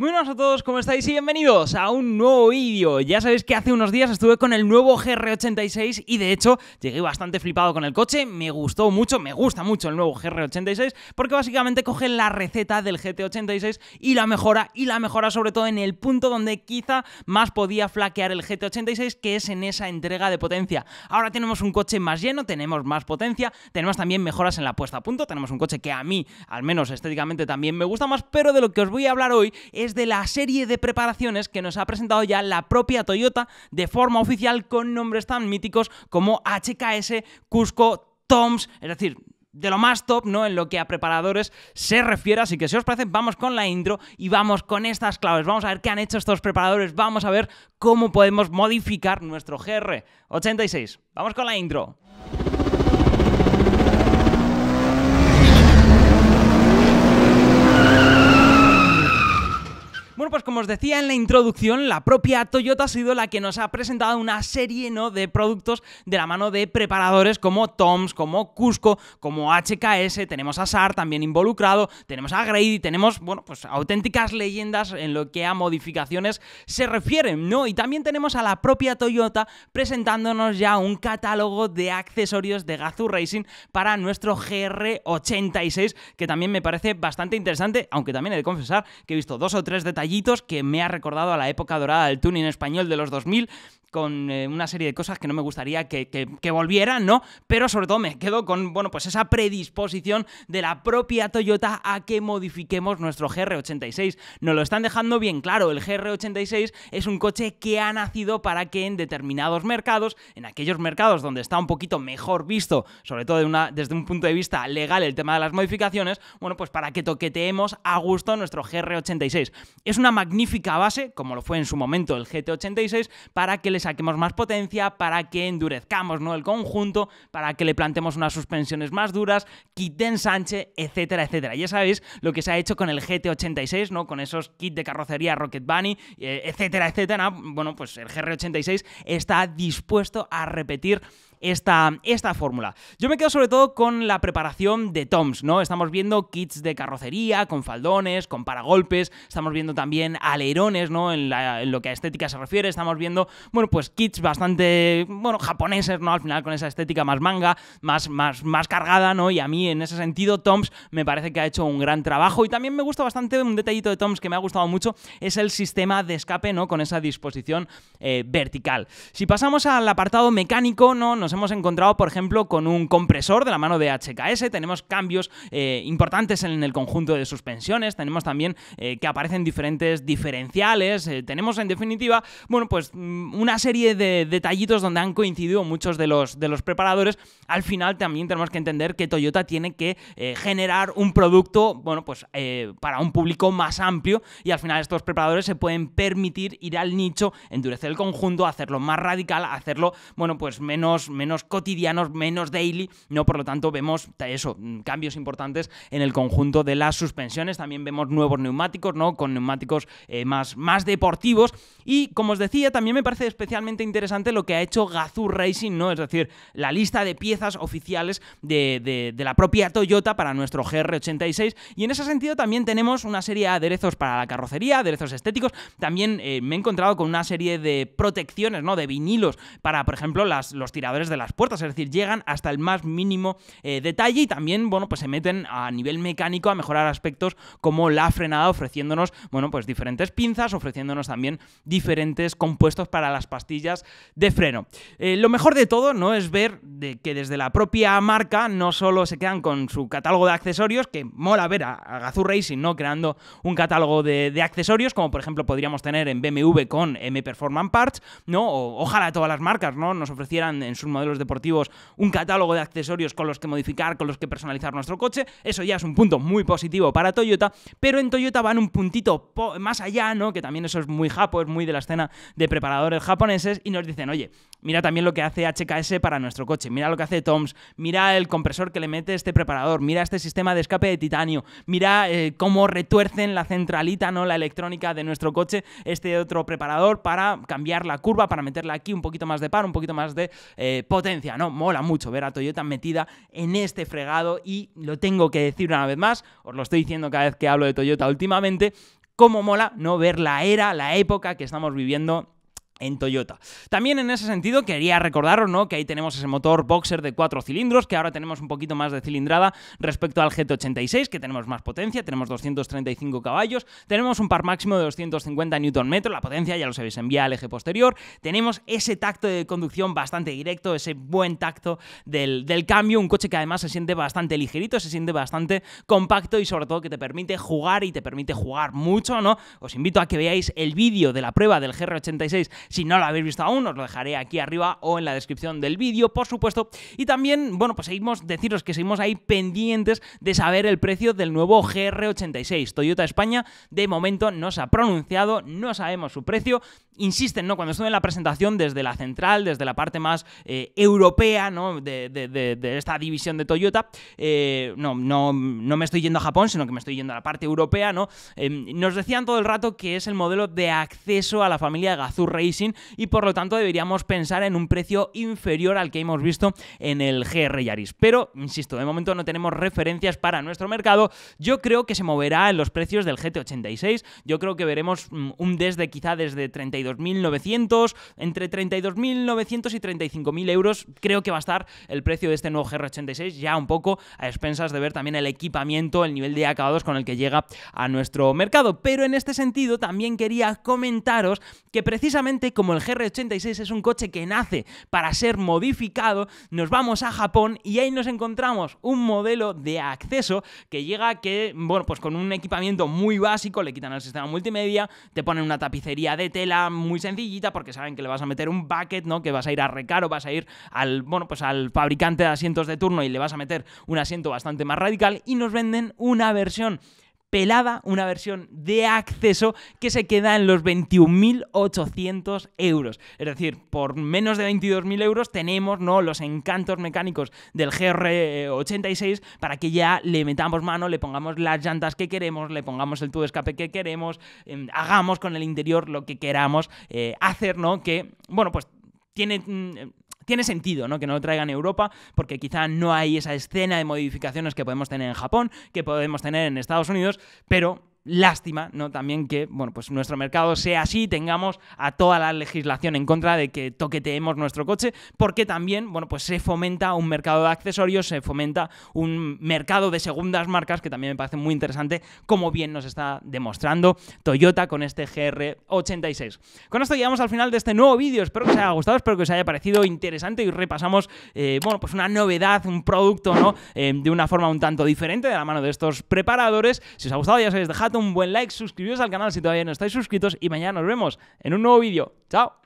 Muy buenas a todos, ¿cómo estáis? Y bienvenidos a un nuevo vídeo. Ya sabéis que hace unos días estuve con el nuevo GR86 y de hecho llegué bastante flipado con el coche, me gustó mucho, me gusta mucho el nuevo GR86 porque básicamente coge la receta del GT86 y la mejora y la mejora sobre todo en el punto donde quizá más podía flaquear el GT86 que es en esa entrega de potencia. Ahora tenemos un coche más lleno, tenemos más potencia, tenemos también mejoras en la puesta a punto, tenemos un coche que a mí al menos estéticamente también me gusta más, pero de lo que os voy a hablar hoy es de la serie de preparaciones que nos ha presentado ya la propia Toyota de forma oficial con nombres tan míticos como HKS, Cusco, Toms, es decir, de lo más top, ¿no? En lo que a preparadores se refiere. Así que si os parece, vamos con la intro y vamos con estas claves. Vamos a ver qué han hecho estos preparadores. Vamos a ver cómo podemos modificar nuestro GR86. Vamos con la intro. Bueno, pues como os decía en la introducción, la propia Toyota ha sido la que nos ha presentado una serie ¿no? de productos de la mano de preparadores como Toms, como Cusco, como HKS, tenemos a SAR también involucrado, tenemos a Grady, tenemos, bueno, pues auténticas leyendas en lo que a modificaciones se refieren, ¿no? Y también tenemos a la propia Toyota presentándonos ya un catálogo de accesorios de Gazoo Racing para nuestro GR86, que también me parece bastante interesante, aunque también he de confesar que he visto dos o tres detalles que me ha recordado a la época dorada del tuning español de los 2000 con eh, una serie de cosas que no me gustaría que, volvieran, ¿no? Pero sobre todo me quedo con, bueno, pues esa predisposición de la propia Toyota a que modifiquemos nuestro GR86. Nos lo están dejando bien claro, el GR86 es un coche que ha nacido para que en determinados mercados, en aquellos mercados donde está un poquito mejor visto, sobre todo desde un punto de vista legal el tema de las modificaciones, bueno, pues para que toqueteemos a gusto nuestro GR86. Es una magnífica base, como lo fue en su momento el GT86, para que le saquemos más potencia, para que endurezcamos ¿no? el conjunto, para que le plantemos unas suspensiones más duras, kit de ensanche, etcétera, etcétera. Ya sabéis lo que se ha hecho con el GT86, ¿no? con esos kits de carrocería Rocket Bunny, eh, etcétera, etcétera. Bueno, pues el GR86 está dispuesto a repetir esta, esta fórmula. Yo me quedo sobre todo con la preparación de Toms, ¿no? Estamos viendo kits de carrocería, con faldones, con paragolpes, estamos viendo también alerones, ¿no? En, lo que a estética se refiere, estamos viendo, bueno, pues kits bastante, bueno, japoneses, ¿no? Al final con esa estética más manga, más, más, más cargada, ¿no? Y a mí en ese sentido Toms me parece que ha hecho un gran trabajo y también me gusta bastante un detallito de Toms que me ha gustado mucho, es el sistema de escape, ¿no? Con esa disposición eh, vertical. Si pasamos al apartado mecánico, ¿no? Nos hemos encontrado, por ejemplo, con un compresor de la mano de HKS, tenemos cambios eh, importantes en el conjunto de suspensiones, tenemos también eh, que aparecen diferentes diferenciales, eh, tenemos en definitiva, bueno, pues mm, una serie de detallitos donde han coincidido muchos de los, de los preparadores. Al final también tenemos que entender que Toyota tiene que generar un producto, bueno, pues para un público más amplio y al final estos preparadores se pueden permitir ir al nicho, endurecer el conjunto, hacerlo más radical, hacerlo, bueno, pues menos menos cotidianos, menos daily, ¿no? Por lo tanto, vemos eso, mm, cambios importantes en el conjunto de las suspensiones. También vemos nuevos neumáticos, ¿no? Con neumáticos eh, más, más deportivos. Y como os decía, también me parece especialmente interesante lo que ha hecho Gazoo Racing, ¿no? Es decir, la lista de piezas oficiales de, la propia Toyota para nuestro GR86. Y en ese sentido también tenemos una serie de aderezos para la carrocería, aderezos estéticos. También eh, me he encontrado con una serie de protecciones, ¿no? De vinilos para, por ejemplo, las, los tiradores de las puertas, es decir, llegan hasta el más mínimo eh, detalle y también, bueno, pues se meten a nivel mecánico a mejorar aspectos como la frenada, ofreciéndonos, bueno, pues diferentes pinzas, ofreciéndonos también diferentes compuestos para las pastillas de freno. Eh, lo mejor de todo, ¿no? Es ver que desde la propia marca no solo se quedan con su catálogo de accesorios, que mola ver a, a Gazoo Racing, ¿no? Creando un catálogo de, accesorios, como por ejemplo podríamos tener en BMW con M Performance Parts, ¿no? O, ojalá todas las marcas, ¿no? Nos ofrecieran en su los deportivos un catálogo de accesorios con los que modificar, con los que personalizar nuestro coche. Eso ya es un punto muy positivo para Toyota, pero en Toyota van un puntito más allá, ¿no? Que también eso es muy japo, es muy de la escena de preparadores japoneses y nos dicen, oye, mira también lo que hace HKS para nuestro coche, mira lo que hace Toms, mira el compresor que le mete este preparador, mira este sistema de escape de titanio, mira eh, cómo retuercen la centralita, ¿no? La electrónica de nuestro coche, este otro preparador para cambiar la curva, para meterle aquí un poquito más de par, un poquito más de eh, potencia, ¿no? Mola mucho ver a Toyota metida en este fregado y lo tengo que decir una vez más, os lo estoy diciendo cada vez que hablo de Toyota últimamente, cómo mola no ver la era, la época que estamos viviendo en Toyota. También en ese sentido quería recordaros ¿no? que ahí tenemos ese motor boxer de cuatro cilindros, que ahora tenemos un poquito más de cilindrada respecto al GT86, que tenemos más potencia, tenemos 235 caballos, tenemos un par máximo de 250 Nm, la potencia ya lo sabéis, envía al eje posterior, tenemos ese tacto de conducción bastante directo, ese buen tacto del, del cambio, un coche que además se siente bastante ligerito, se siente bastante compacto y sobre todo que te permite jugar y te permite jugar mucho, ¿no? Os invito a que veáis el vídeo de la prueba del GR86 si no lo habéis visto aún, os lo dejaré aquí arriba o en la descripción del vídeo, por supuesto. Y también, bueno, pues seguimos, deciros que seguimos ahí pendientes de saber el precio del nuevo GR86. Toyota España de momento no se ha pronunciado, no sabemos su precio, insisten, ¿no? Cuando estuve en la presentación desde la central, desde la parte más eh, europea, ¿no? De, de, esta división de Toyota, eh, no, no, no me estoy yendo a Japón, sino que me estoy yendo a la parte europea, ¿no? Eh, nos decían todo el rato que es el modelo de acceso a la familia Gazoo Racing y por lo tanto deberíamos pensar en un precio inferior al que hemos visto en el GR Yaris. Pero, insisto, de momento no tenemos referencias para nuestro mercado. Yo creo que se moverá en los precios del GT86. Yo creo que veremos mm, un desde quizá desde 32 2.900, entre 32.900 y 35.000 euros creo que va a estar el precio de este nuevo GR86, ya un poco a expensas de ver también el equipamiento, el nivel de acabados con el que llega a nuestro mercado. Pero en este sentido también quería comentaros que precisamente como el GR86 es un coche que nace para ser modificado, nos vamos a Japón y ahí nos encontramos un modelo de acceso que llega que, bueno, pues con un equipamiento muy básico, le quitan el sistema multimedia, te ponen una tapicería de tela muy sencillita porque saben que le vas a meter un bucket, ¿no? Que vas a ir a Recaro, vas a ir al, bueno, pues al fabricante de asientos de turno y le vas a meter un asiento bastante más radical y nos venden una versión pelada, una versión de acceso que se queda en los 21.800 euros. Es decir, por menos de 22.000 euros tenemos ¿no? los encantos mecánicos del GR86 para que ya le metamos mano, le pongamos las llantas que queremos, le pongamos el tubo de escape que queremos, em, hagamos con el interior lo que queramos eh, hacer, ¿no? Que, bueno, pues tiene mm, tiene sentido, ¿no? Que no lo traigan a Europa, porque quizá no hay esa escena de modificaciones que podemos tener en Japón, que podemos tener en Estados Unidos, pero lástima, ¿no? También que, bueno, pues nuestro mercado sea así, tengamos a toda la legislación en contra de que toqueteemos nuestro coche, porque también, bueno, pues se fomenta un mercado de accesorios, se fomenta un mercado de segundas marcas, que también me parece muy interesante, como bien nos está demostrando Toyota con este GR86. Con esto llegamos al final de este nuevo vídeo, espero que os haya gustado, espero que os haya parecido interesante y repasamos, eh, bueno, pues una novedad, un producto, ¿no? Eh, de una forma un tanto diferente de la mano de estos preparadores. Si os ha gustado, ya sabéis, dejad un un buen like, suscribiros al canal si todavía no estáis suscritos y mañana nos vemos en un nuevo vídeo. ¡Chao!